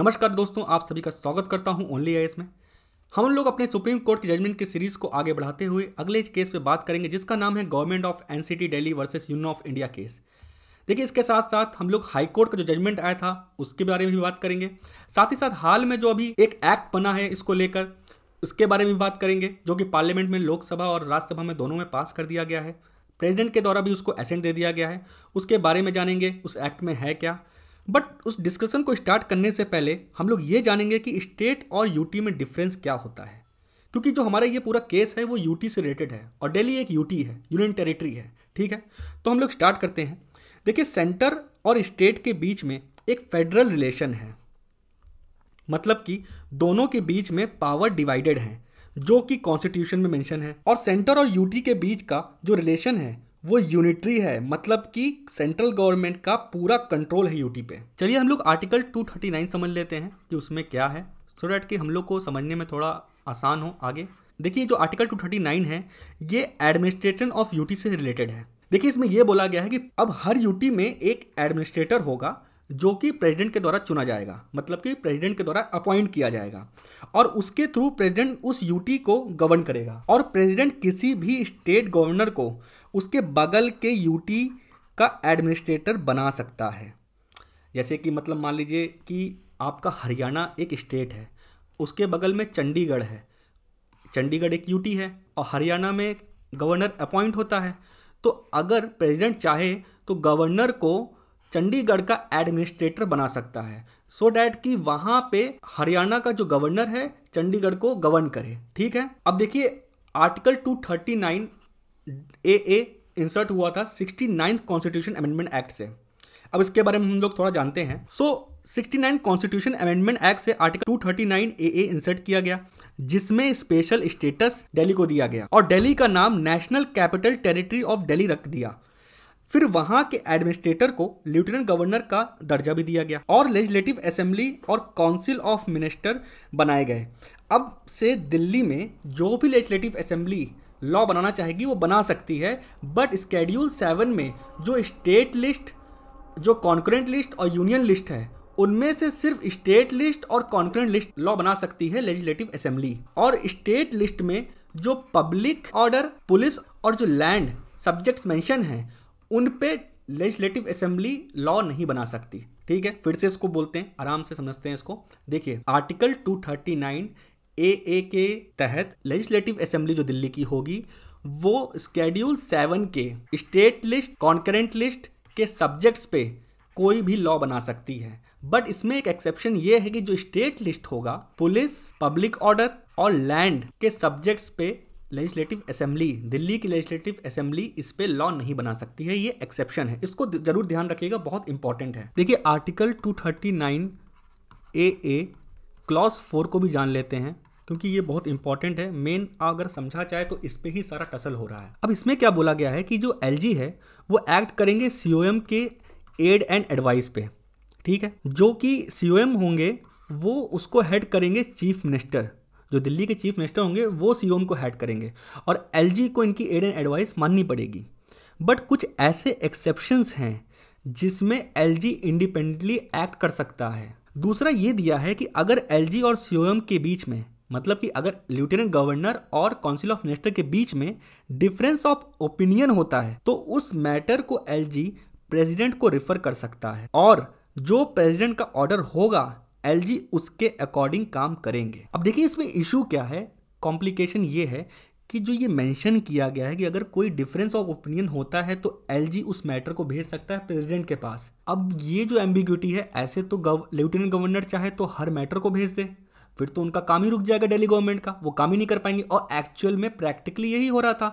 नमस्कार दोस्तों आप सभी का स्वागत करता हूं ओनली आई में हम लोग अपने सुप्रीम कोर्ट के जजमेंट की सीरीज को आगे बढ़ाते हुए अगले केस पे बात करेंगे जिसका नाम है government of NCT Delhi versus Union of India case देखिए इसके साथ साथ हम लोग हाई कोर्ट का जो जजमेंट आया था उसके बारे में भी बात करेंगे साथ ही साथ हाल में जो अभी एक एक्ट बना है इसको लेकर उसके बारे में भी बात करेंगे जो कि पार्लियामेंट में लोकसभा और राज्यसभा में दोनों में पास कर दिया गया है प्रेसिडेंट के द्वारा भी उसको एसेंट दे दिया गया है उसके बारे में जानेंगे उस एक्ट में है क्या बट उस डिस्कशन को स्टार्ट करने से पहले हम लोग ये जानेंगे कि स्टेट और यूटी में डिफरेंस क्या होता है क्योंकि जो हमारा ये पूरा केस है वो यूटी से रिलेटेड है और दिल्ली एक यूटी है यूनियन टेरिटरी है ठीक है तो हम लोग स्टार्ट करते हैं देखिए सेंटर और स्टेट के बीच में एक फेडरल रिलेशन है मतलब कि दोनों के बीच में पावर डिवाइडेड हैं जो कि कॉन्स्टिट्यूशन में मेंशन है और सेंटर और यूटी के बीच का जो रिलेशन है वो यूनिटरी है मतलब कि सेंट्रल गवर्नमेंट का पूरा कंट्रोल है यूटी पे चलिए हम लोग आर्टिकल 239 समझ लेते हैं कि उसमें क्या है सो डैट कि हम लोग को समझने में थोड़ा आसान हो आगे देखिए जो आर्टिकल 239 है ये एडमिनिस्ट्रेशन ऑफ यूटी से रिलेटेड है देखिए इसमें यह बोला गया है कि अब हर यूटी में एक एडमिनिस्ट्रेटर होगा जो कि प्रेसिडेंट के द्वारा चुना जाएगा मतलब कि प्रेसिडेंट के द्वारा अपॉइंट किया जाएगा और उसके थ्रू प्रेसिडेंट उस यूटी को गवर्न करेगा और प्रेसिडेंट किसी भी स्टेट गवर्नर को उसके बगल के यूटी का एडमिनिस्ट्रेटर बना सकता है जैसे कि मतलब मान लीजिए कि आपका हरियाणा एक स्टेट है उसके बगल में चंडीगढ़ है चंडीगढ़ एक यूटी है और हरियाणा में गवर्नर अपॉइंट होता है तो अगर प्रेसिडेंट चाहे तो गवर्नर को चंडीगढ़ का एडमिनिस्ट्रेटर बना सकता है सो so डैट कि वहां पे हरियाणा का जो गवर्नर है चंडीगढ़ को गवर्न करे ठीक है अब देखिए आर्टिकल 239 ए ए इंसर्ट हुआ था sixty ninth constitution amendment act से अब इसके बारे में हम लोग थोड़ा जानते हैं so sixty nine constitution amendment act से article two thirty nine A A insert किया गया जिसमें स्पेशल स्टेटस दिल्ली को दिया गया और दिल्ली का नाम national capital territory of Delhi रख दिया फिर वहां के एडमिनिस्ट्रेटर को लेफ्टिनेंट गवर्नर का दर्जा भी दिया गया और लेजिस्लेटिव असेंबली और काउंसिल ऑफ मिनिस्टर बनाए गए अब से दिल्ली में जो भी लेजिस्लेटिव असेंबली लॉ बनाना चाहेगी वो बना सकती है बट स्केड्यूल सेवन में जो स्टेट लिस्ट जो कॉन्क्रेंट लिस्ट और यूनियन लिस्ट है उनमें से सिर्फ स्टेट लिस्ट और कॉन्क्रेंट लिस्ट लॉ बना सकती है लेजिस्लेटिव असेंबली और स्टेट लिस्ट में जो पब्लिक ऑर्डर पुलिस और जो लैंड सब्जेक्ट्स मेंशन हैं उन पे लेजिस्लेटिव असेंबली लॉ नहीं बना सकती ठीक है फिर से इसको बोलते हैं आराम से समझते हैं इसको देखिए आर्टिकल 239 थर्टी ए के तहत लेजिस्लेटिव असेंबली जो दिल्ली की होगी वो स्केड्यूल सेवन के स्टेट लिस्ट कॉन्करेंट लिस्ट के सब्जेक्ट्स पे कोई भी लॉ बना सकती है बट इसमें एक एक्सेप्शन ये है कि जो स्टेट लिस्ट होगा पुलिस पब्लिक ऑर्डर और लैंड के सब्जेक्ट्स पे लेजिस्लेटिव असेंबली दिल्ली की लेजिस्लेटिव असेंबली इस पर लॉ नहीं बना सकती है ये एक्सेप्शन है इसको जरूर ध्यान रखिएगा बहुत इंपॉर्टेंट है देखिए article 239 A A clause four को भी जान लेते हैं क्योंकि ये बहुत इंपॉर्टेंट है मेन अगर समझा जाए तो इस पर ही सारा टसल हो रहा है अब इसमें क्या बोला गया है कि जो एल है वो एक्ट करेंगे सी के एड एंड एडवाइस पे ठीक है जो कि सी होंगे वो उसको हेड करेंगे चीफ मिनिस्टर जो दिल्ली के चीफ मिनिस्टर होंगे वो सी e को हैड करेंगे और एल को इनकी एड एंड एडवाइस माननी पड़ेगी बट कुछ ऐसे एक्सेप्शंस हैं जिसमें एल इंडिपेंडेंटली एक्ट कर सकता है दूसरा ये दिया है कि अगर एल और सी e के बीच में मतलब कि अगर लेफ्टिनेंट गवर्नर और काउंसिल ऑफ मिनिस्टर के बीच में डिफरेंस ऑफ ओपिनियन होता है तो उस मैटर को एल प्रेसिडेंट को रिफर कर सकता है और जो प्रेसिडेंट का ऑर्डर होगा एल उसके अकॉर्डिंग काम करेंगे अब देखिए इसमें इशू क्या है कॉम्प्लिकेशन ये है कि जो ये मेंशन किया गया है कि अगर कोई डिफरेंस ऑफ ओपिनियन होता है तो एलजी उस मैटर को भेज सकता है प्रेसिडेंट के पास अब ये जो एम्बिग्यूटी है ऐसे तो गव, लेफ्टिनेंट गवर्नर चाहे तो हर मैटर को भेज दे फिर तो उनका काम ही रुक जाएगा डेली गवर्नमेंट का वो काम ही नहीं कर पाएंगे और एक्चुअल में प्रैक्टिकली यही हो रहा था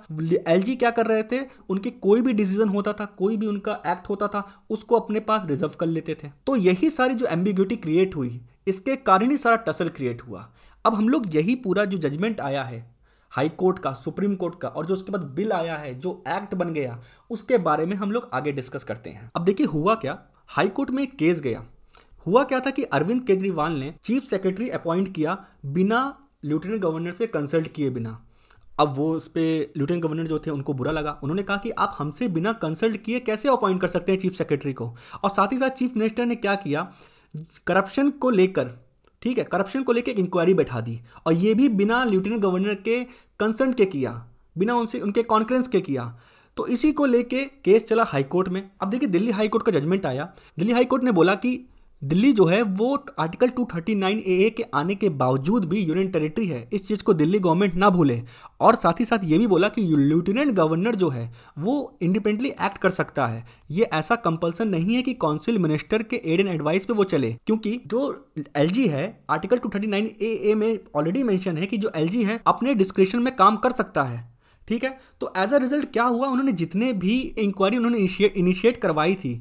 एल क्या कर रहे थे उनके कोई भी डिसीजन होता था कोई भी उनका एक्ट होता था उसको अपने पास रिजर्व कर लेते थे तो यही सारी जो एम्बिग्यूटी क्रिएट हुई इसके कारण ही सारा टसल क्रिएट हुआ अब हम लोग यही पूरा जो जजमेंट आया है हाई कोर्ट का सुप्रीम कोर्ट का और जो उसके बाद बिल आया है जो एक्ट बन गया उसके बारे में हम लोग आगे डिस्कस करते हैं अब देखिए हुआ क्या हाई कोर्ट में एक केस गया हुआ क्या था कि अरविंद केजरीवाल ने चीफ सेक्रेटरी अपॉइंट किया बिना लेफ्टिनेंट गवर्नर से कंसल्ट किए बिना अब वो उस पर लेफ्टिनेंट गवर्नर जो थे उनको बुरा लगा उन्होंने कहा कि आप हमसे बिना कंसल्ट किए कैसे अपॉइंट कर सकते हैं चीफ सेक्रेटरी को और साथ ही साथ चीफ मिनिस्टर ने क्या किया करप्शन को लेकर ठीक है करप्शन को लेकर एक इंक्वायरी बैठा दी और ये भी बिना लेफ्टिनेंट गवर्नर के कंसल्ट के किया बिना उनसे उनके कॉन्फ्रेंस के किया तो इसी को लेके केस चला हाईकोर्ट में अब देखिए दिल्ली हाईकोर्ट का जजमेंट आया दिल्ली हाईकोर्ट ने बोला कि दिल्ली जो है वो आर्टिकल 239 ए के आने के बावजूद भी यूनियन टेरिटरी है इस चीज़ को दिल्ली गवर्नमेंट ना भूले और साथ ही साथ ये भी बोला कि लेफ्टिनेंट गवर्नर जो है वो इंडिपेंडेंटली एक्ट कर सकता है ये ऐसा कंपल्सन नहीं है कि काउंसिल मिनिस्टर के एड एंड एडवाइस पे वो चले क्योंकि जो एल है आर्टिकल टू थर्टी ए में ऑलरेडी मैंशन है कि जो एल है अपने डिस्क्रिप्शन में काम कर सकता है ठीक है तो एज अ रिजल्ट क्या हुआ उन्होंने जितने भी इंक्वायरी उन्होंने इनिशिएट करवाई थी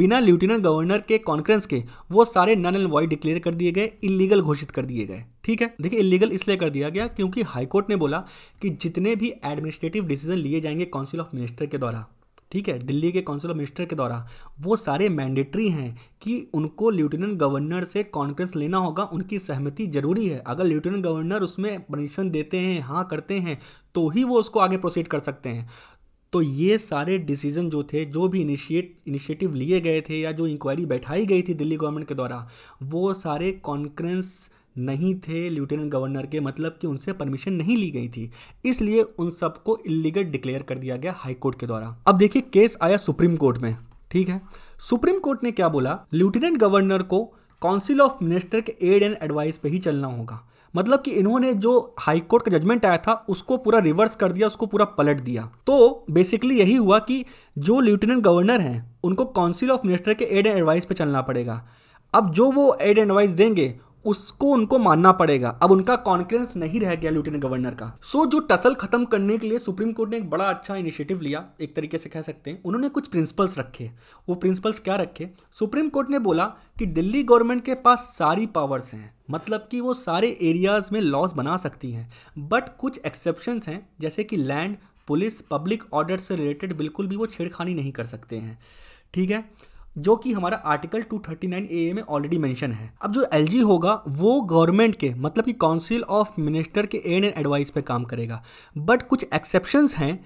बिना लेफ्टिनेंट गवर्नर के कॉन्फ्रेंस के वो सारे नन एंड वॉइड डिक्लेयर कर दिए गए इलीगल घोषित कर दिए गए ठीक है देखिए इलीगल इसलिए कर दिया गया क्योंकि हाईकोर्ट ने बोला कि जितने भी एडमिनिस्ट्रेटिव डिसीजन लिए जाएंगे काउंसिल ऑफ मिनिस्टर के द्वारा ठीक है दिल्ली के काउंसिल ऑफ मिनिस्टर के द्वारा वो सारे मैंडेटरी हैं कि उनको लेफ्टिनेंट गवर्नर से कॉन्फ्रेंस लेना होगा उनकी सहमति जरूरी है अगर लेफ्टिनेंट गवर्नर उसमें परमिशन देते हैं हाँ करते हैं तो ही वो उसको आगे प्रोसीड कर सकते हैं तो ये सारे डिसीजन जो थे जो भी इनिशिएट इनिशिएटिव लिए गए थे या जो इंक्वायरी बैठाई गई थी दिल्ली गवर्नमेंट के द्वारा वो सारे कॉन्फ्रेंस नहीं थे लेफ्टिनेंट गवर्नर के मतलब कि उनसे परमिशन नहीं ली गई थी इसलिए उन सबको इलीगल डिक्लेयर कर दिया गया हाई कोर्ट के द्वारा अब देखिए केस आया सुप्रीम कोर्ट में ठीक है सुप्रीम कोर्ट ने क्या बोला लेफ्टिनेंट गवर्नर को काउंसिल ऑफ मिनिस्टर के एड एंड एडवाइस पे ही चलना होगा मतलब कि इन्होंने जो हाई कोर्ट का जजमेंट आया था उसको पूरा रिवर्स कर दिया उसको पूरा पलट दिया तो बेसिकली यही हुआ कि जो लेफ्टिनेंट गवर्नर हैं उनको काउंसिल ऑफ मिनिस्टर के एड एंड एडवाइस पे चलना पड़ेगा अब जो वो एड एंड एडवाइस देंगे उसको उनको मानना पड़ेगा अब उनका कॉन्फिडेंस नहीं रह गया लेफ्टिनेंट गवर्नर का सो so, जो टसल खत्म करने के लिए सुप्रीम कोर्ट ने एक बड़ा अच्छा इनिशिएटिव लिया एक तरीके से कह सकते हैं उन्होंने कुछ प्रिंसिपल्स रखे वो प्रिंसिपल्स क्या रखे सुप्रीम कोर्ट ने बोला कि दिल्ली गवर्नमेंट के पास सारी पावर्स हैं मतलब कि वो सारे एरियाज में लॉज बना सकती हैं बट कुछ एक्सेप्शन हैं जैसे कि लैंड पुलिस पब्लिक ऑर्डर से रिलेटेड बिल्कुल भी वो छेड़खानी नहीं कर सकते हैं ठीक है जो कि हमारा आर्टिकल 239 ए में ऑलरेडी मेंशन है अब जो एल होगा वो गवर्नमेंट के मतलब कि काउंसिल ऑफ मिनिस्टर के एड एंड एडवाइस पे काम करेगा बट कुछ एक्सेप्शन हैं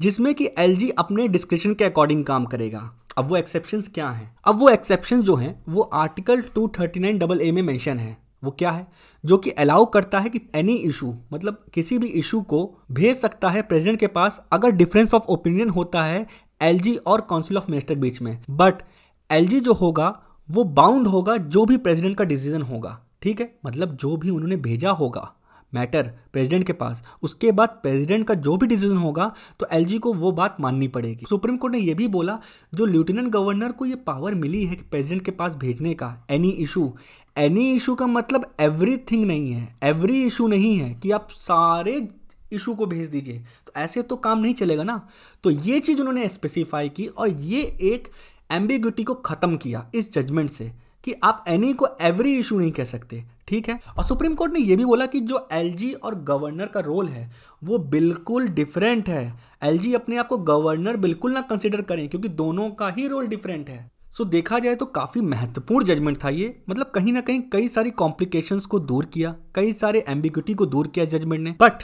जिसमें कि एल अपने डिस्क्रिप्शन के अकॉर्डिंग काम करेगा अब वो एक्सेप्शन क्या हैं अब वो एक्सेप्शन जो हैं वो article two thirty nine double A में मैंशन है वो क्या है जो कि अलाउ करता है कि एनी इशू मतलब किसी भी इशू को भेज सकता है प्रेसिडेंट के पास अगर डिफरेंस ऑफ ओपिनियन होता है एलजी और काउंसिल ऑफ मिनिस्टर बीच में बट एलजी जो होगा वो बाउंड होगा जो भी प्रेसिडेंट का डिसीजन होगा ठीक है मतलब जो भी उन्होंने भेजा होगा मैटर प्रेसिडेंट के पास उसके बाद प्रेसिडेंट का जो भी डिसीजन होगा तो एलजी को वो बात माननी पड़ेगी सुप्रीम कोर्ट ने यह भी बोला जो लेफ्टिनेंट गवर्नर को ये पावर मिली है प्रेसिडेंट के पास भेजने का एनी इशू एनी इशू का मतलब एवरीथिंग नहीं है एवरी इशू नहीं है कि आप सारे इशू को भेज दीजिए तो ऐसे तो काम नहीं चलेगा ना तो ये चीज़ उन्होंने स्पेसिफाई की और ये एक एम्बिग्यूटी को ख़त्म किया इस जजमेंट से कि आप एनी को एवरी इशू नहीं कह सकते ठीक है और सुप्रीम कोर्ट ने यह भी बोला कि जो एल और गवर्नर का रोल है वो बिल्कुल डिफरेंट है एल अपने आप को गवर्नर बिल्कुल ना कंसिडर करें क्योंकि दोनों का ही रोल डिफरेंट है सो so, देखा जाए तो काफ़ी महत्वपूर्ण जजमेंट था ये मतलब कहीं ना कहीं कई सारी कॉम्प्लिकेशन को दूर किया कई सारे एम्बिग्यूटी को दूर किया जजमेंट ने बट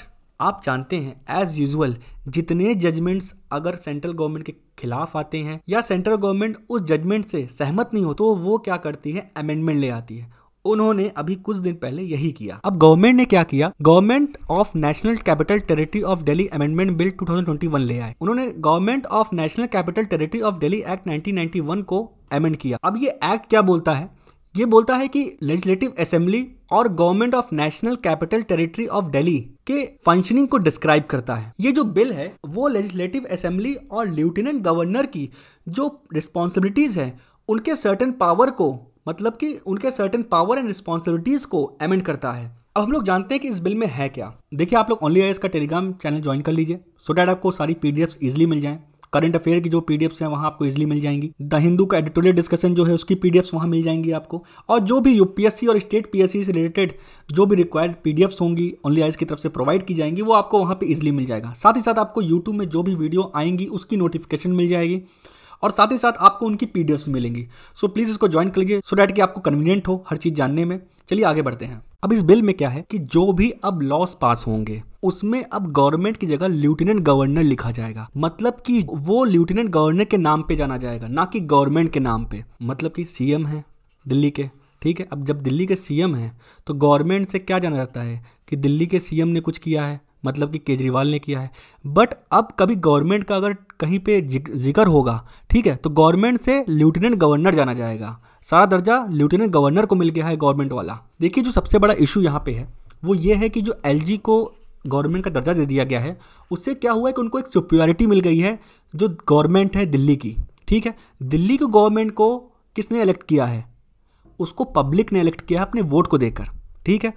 आप जानते हैं एज यूजल जितने जजमेंट्स अगर सेंट्रल गवर्नमेंट के खिलाफ आते हैं या सेंट्रल गवर्नमेंट उस जजमेंट से सहमत नहीं हो तो वो क्या करती है अमेंडमेंट ले आती है उन्होंने अभी कुछ दिन पहले यही किया अब गवर्नमेंट ने क्या किया government of national capital territory of Delhi amendment bill 2021 ले आए उन्होंने government of national capital territory of Delhi act 1991 को अमेंड किया अब ये एक्ट क्या बोलता है ये बोलता है कि लेजिस्लेटिव असेंबली और government of national capital territory of Delhi के फंक्शनिंग को डिस्क्राइब करता है ये जो बिल है वो लेजिस्लेटिव असेंबली और लेफ्टिनेंट गवर्नर की जो रिस्पॉन्सिबिलिटीज है उनके सर्टन पावर को मतलब कि उनके सर्टेन पावर एंड रिस्पॉन्सिबिलिटीज को एमेंड करता है अब हम लोग जानते हैं कि इस बिल में है क्या देखिए आप लोग ओनली आई का टेलीग्राम चैनल ज्वाइन कर लीजिए सो डैट आपको सारी पीडीएफ्स इजिली मिल जाए करंट अफेयर की जो पीडीएफ्स हैं वहाँ आपको इजिली मिल जाएंगी द हिंदू का एडिटोरियल डिस्कशन जो है उसकी पीडीएफ्स वहाँ मिल जाएंगी आपको और जो भी यूपीएससी और स्टेट पीएससी से रिलेटेड जो भी रिक्वायर्ड पीडीएफ्स होंगी ओनली आइज की तरफ से प्रोवाइड की जाएंगी वो आपको वहाँ पर इजिली मिल जाएगा साथ ही साथ आपको यूट्यूब में जो भी वीडियो आएंगी उसकी नोटिफिकेशन मिल जाएगी और साथ ही साथ आपको उनकी पी मिलेंगी सो प्लीज़ इसको ज्वाइन कर लीजिए सो डैट कि आपको कन्वीनियंट हो हर चीज़ जानने में चलिए आगे बढ़ते हैं अब इस बिल में क्या है कि जो भी अब लॉस पास होंगे उसमें अब गवर्नमेंट की जगह लेफ्टिनेंट गवर्नर लिखा जाएगा मतलब कि वो लेफ्टिनेंट गवर्नर के नाम पे जाना जाएगा ना कि गवर्नमेंट के नाम पे मतलब कि सीएम है दिल्ली के ठीक है अब जब दिल्ली के सीएम हैं तो गवर्नमेंट से क्या जाना जाता है कि दिल्ली के सीएम ने कुछ किया है मतलब कि केजरीवाल ने किया है बट अब कभी गवर्नमेंट का अगर कहीं पे जिक्र होगा ठीक है तो गवर्नमेंट से लेफ्टिनेंट गवर्नर जाना जाएगा सारा दर्जा लेफ्टिनेंट गवर्नर को मिल गया है गवर्नमेंट वाला देखिए जो सबसे बड़ा इशू यहाँ पे है वो ये है कि जो एल को गवर्नमेंट का दर्जा दे दिया गया है उससे क्या हुआ है कि उनको एक सुप्योरिटी मिल गई है जो गवर्नमेंट है दिल्ली की ठीक है दिल्ली के गवर्नमेंट को किसने इलेक्ट किया है उसको पब्लिक ने इलेक्ट किया है अपने वोट को देकर ठीक है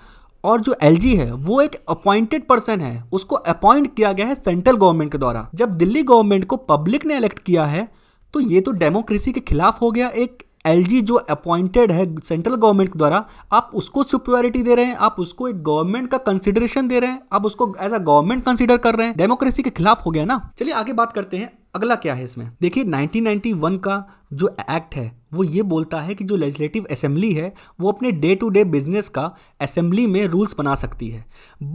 और जो एल है वो एक अपॉइंटेड पर्सन है उसको अपॉइंट किया गया है सेंट्रल गवर्नमेंट के द्वारा जब दिल्ली गवर्नमेंट को पब्लिक ने इलेक्ट किया है तो ये तो डेमोक्रेसी के खिलाफ हो गया एक एल जो अपॉइंटेड है सेंट्रल गवर्नमेंट के द्वारा आप उसको सुप्योरिटी दे रहे हैं आप उसको एक गवर्नमेंट का कंसिडरेशन दे रहे हैं आप उसको एज अ गवर्नमेंट कंसिडर कर रहे हैं डेमोक्रेसी के खिलाफ हो गया ना चलिए आगे बात करते हैं अगला क्या है इसमें देखिए 1991 का जो एक्ट है वो ये बोलता है कि जो लेजिस्लेटिव असेंबली है वो अपने डे टू डे बिजनेस का असेंबली में रूल्स बना सकती है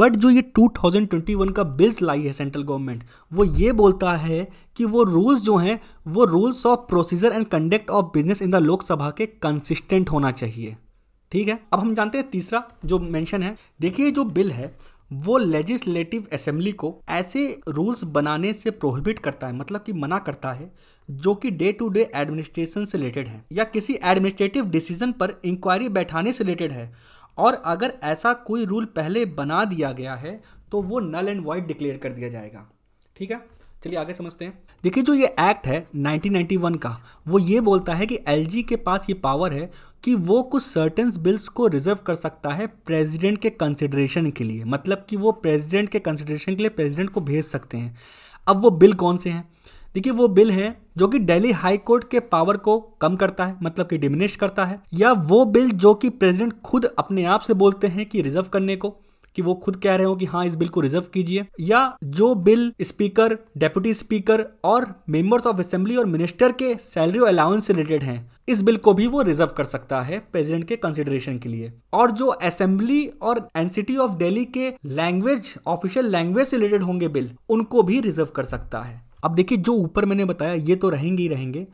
बट जो ये 2021 का बिल्स लाई है सेंट्रल गवर्नमेंट वो ये बोलता है कि वो रूल्स जो हैं वो rules of procedure and conduct of business in the Lok Sabha के कंसिस्टेंट होना चाहिए ठीक है अब हम जानते हैं तीसरा जो मेंशन है देखिए जो बिल है वो लेजिस्लेटिव असेंबली को ऐसे रूल्स बनाने से प्रोहिबिट करता है मतलब कि मना करता है जो कि डे टू डे एडमिनिस्ट्रेशन से रिलेटेड है या किसी एडमिनिस्ट्रेटिव डिसीजन पर इंक्वायरी बैठाने से रिलेटेड है और अगर ऐसा कोई रूल पहले बना दिया गया है तो वो नल एंड वाइट डिक्लेयर कर दिया जाएगा ठीक है चलिए आगे समझते हैं देखिए जो ये एक्ट है 1991 का वो ये बोलता है कि एल के पास ये पावर है कि वो कुछ सर्टन बिल्स को रिजर्व कर सकता है प्रेसिडेंट के कंसिडरेशन के लिए मतलब कि वो प्रेसिडेंट के कंसिडरेशन के लिए प्रेसिडेंट को भेज सकते हैं अब वो बिल कौन से हैं देखिए वो बिल है जो कि दिल्ली हाई कोर्ट के पावर को कम करता है मतलब कि डिमिनिश करता है या वो बिल जो कि प्रेसिडेंट खुद अपने आप से बोलते हैं कि रिजर्व करने को कि वो खुद कह रहे हो कि हाँ इस बिल को रिजर्व कीजिए या जो बिल स्पीकर डेप्यूटी स्पीकर और मेंबर्स ऑफ असेंबली और मिनिस्टर के सैलरी और अलाउंस से रिलेटेड हैं इस बिल को भी वो रिजर्व कर सकता है प्रेसिडेंट के कंसिडरेशन के लिए और जो असेंबली और एनसीटी ऑफ दिल्ली के लैंग्वेज ऑफिशियल लैंग्वेज से रिलेटेड होंगे बिल उनको भी रिजर्व कर सकता है अब देखिए जो ऊपर मैंने बताया ये तो रहेंगे ही रहेंगे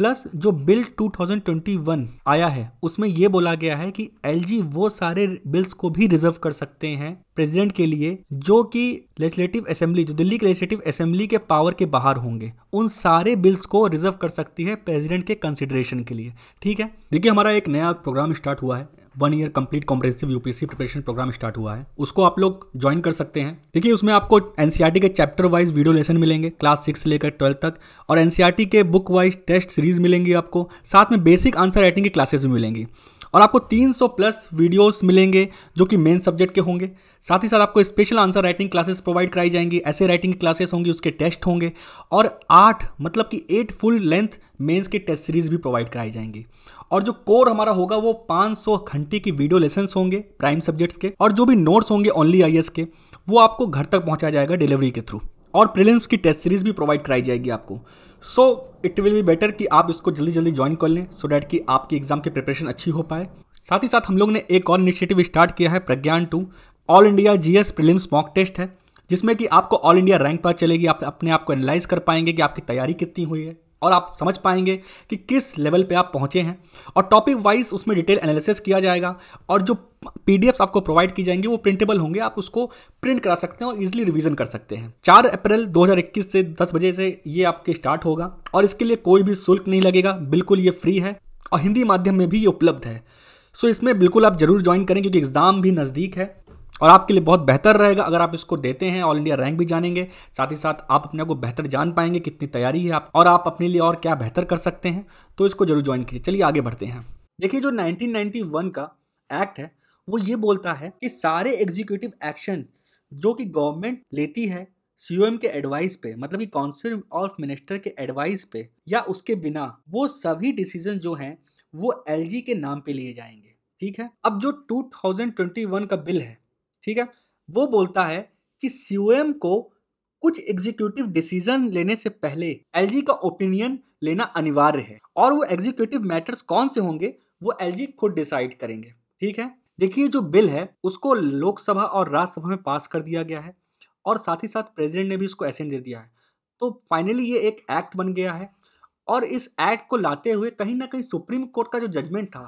प्लस जो बिल 2021 आया है उसमें ये बोला गया है कि एल वो सारे बिल्स को भी रिजर्व कर सकते हैं प्रेसिडेंट के लिए जो कि लेजिस्लेटिव असेंबली जो दिल्ली की लेजिस्लेटिव असेंबली के पावर के बाहर होंगे उन सारे बिल्स को रिजर्व कर सकती है प्रेसिडेंट के कंसिडरेशन के लिए ठीक है देखिए हमारा एक नया प्रोग्राम स्टार्ट हुआ है one year complete comprehensive UPSC preparation program start हुआ है उसको आप लोग ज्वाइन कर सकते हैं देखिए उसमें आपको एनसीईआरटी e के चैप्टर वाइज वीडियो लेसन मिलेंगे क्लास सिक्स से लेकर ट्वेल्थ तक और एनसीईआरटी e के बुक वाइज टेस्ट सीरीज मिलेंगी आपको साथ में बेसिक आंसर राइटिंग की क्लासेज भी मिलेंगी और आपको 300 प्लस वीडियोस मिलेंगे जो कि मेन सब्जेक्ट के होंगे साथ ही साथ आपको special answer writing classes provide कराई जाएंगी ऐसे राइटिंग क्लासेस होंगी उसके टेस्ट होंगे और आठ मतलब कि एट फुल लेंथ मेंस के टेस्ट सीरीज भी प्रोवाइड कराई जाएंगी और जो कोर हमारा होगा वो 500 घंटे की वीडियो लेसन होंगे प्राइम सब्जेक्ट्स के और जो भी नोट्स होंगे ओनली आई के वो आपको घर तक पहुंचाया जाएगा डिलीवरी के थ्रू और प्रिलिम्स की टेस्ट सीरीज भी प्रोवाइड कराई जाएगी आपको so it will be better कि आप इसको जल्दी जल्दी ज्वाइन कर लें सो डैट कि आपकी एग्जाम की प्रिपरेशन अच्छी हो पाए साथ ही साथ हम लोग ने एक और इनिशिएटिव स्टार्ट किया है Pragyan two all India GS prelims mock test है जिसमें कि आपको ऑल इंडिया रैंक पर चलेगी आप अपने आप को एनालाइज कर पाएंगे कि आपकी तैयारी कितनी हुई है और आप समझ पाएंगे कि किस लेवल पे आप पहुंचे हैं और टॉपिक वाइज उसमें डिटेल एनालिसिस किया जाएगा और जो पी आपको प्रोवाइड की जाएंगे वो प्रिंटेबल होंगे आप उसको प्रिंट करा सकते हैं और इजिली रिवीजन कर सकते हैं चार अप्रैल 2021 से 10 बजे से ये आपके स्टार्ट होगा और इसके लिए कोई भी शुल्क नहीं लगेगा बिल्कुल ये फ्री है और हिंदी माध्यम में भी ये उपलब्ध है सो इसमें बिल्कुल आप जरूर ज्वाइन करें क्योंकि एग्ज़ाम भी नज़दीक है और आपके लिए बहुत बेहतर रहेगा अगर आप इसको देते हैं ऑल इंडिया रैंक भी जानेंगे साथ ही साथ आप अपने को बेहतर जान पाएंगे कितनी तैयारी है आप और आप अपने लिए और क्या बेहतर कर सकते हैं तो इसको जरूर ज्वाइन कीजिए चलिए आगे बढ़ते हैं देखिए जो 1991 का एक्ट है वो ये बोलता है कि सारे एग्जीक्यूटिव एक्शन जो कि गवर्नमेंट लेती है सीओएम के एडवाइस पे मतलब कि काउंसिल ऑफ मिनिस्टर के एडवाइस पे या उसके बिना वो सभी डिसीजन जो हैं वो एलजी के नाम पे लिए जाएंगे ठीक है अब जो 2021 का बिल है ठीक है वो बोलता है कि सीओएम को कुछ एग्जीक्यूटिव डिसीजन लेने से पहले एलजी का ओपिनियन लेना अनिवार्य है और वो एग्जीक्यूटिव मैटर्स कौन से होंगे वो एलजी खुद डिसाइड करेंगे ठीक है देखिए जो बिल है उसको लोकसभा और राज्यसभा में पास कर दिया गया है और साथ ही साथ प्रेसिडेंट ने भी उसको एसेंट दे दिया है तो फाइनली ये एक एक्ट बन गया है और इस एक्ट को लाते हुए कहीं ना कहीं सुप्रीम कोर्ट का जो जजमेंट था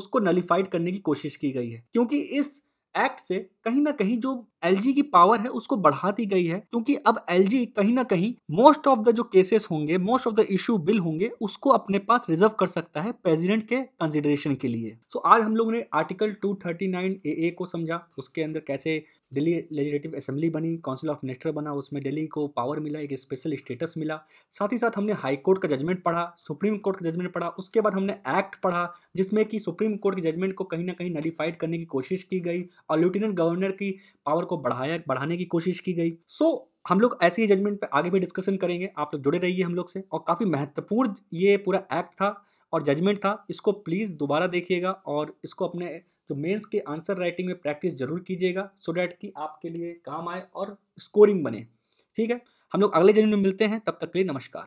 उसको नलीफाइड करने की कोशिश की गई है क्योंकि इस एक्ट से कहीं ना कहीं जो एल की पावर है उसको बढ़ा दी गई है क्योंकि अब एल कहीं ना कहीं मोस्ट ऑफ द जो केसेस होंगे most of the issue bill होंगे उसको अपने पास रिजर्व कर सकता है प्रेसिडेंट के कंसिडरेशन के लिए सो so, आज हम लोग ने आर्टिकल 239 ए को समझा उसके अंदर कैसे दिल्ली लेजिस्लेटिव असेंबली बनी काउंसिल ऑफ मिनिस्टर बना उसमें दिल्ली को पावर मिला एक स्पेशल स्टेटस मिला साथ ही साथ हमने हाई कोर्ट का जजमेंट पढ़ा सुप्रीम कोर्ट का जजमेंट पढ़ा उसके बाद हमने एक्ट पढ़ा जिसमें कि सुप्रीम कोर्ट के जजमेंट को कहीं ना कहीं नलीफाइड करने की कोशिश की गई और लेफ्टिनेंट गवर्नर गवर्नर की पावर को बढ़ाया बढ़ाने की कोशिश की गई सो so, हम लोग ऐसे ही जजमेंट पे आगे भी डिस्कशन करेंगे आप लोग जुड़े रहिए हम लोग से और काफ़ी महत्वपूर्ण ये पूरा एक्ट था और जजमेंट था इसको प्लीज़ दोबारा देखिएगा और इसको अपने तो मेंस के आंसर राइटिंग में प्रैक्टिस जरूर कीजिएगा सो डैट कि आपके लिए काम आए और स्कोरिंग बने ठीक है हम लोग अगले जजमेंट में मिलते हैं तब तक के लिए नमस्कार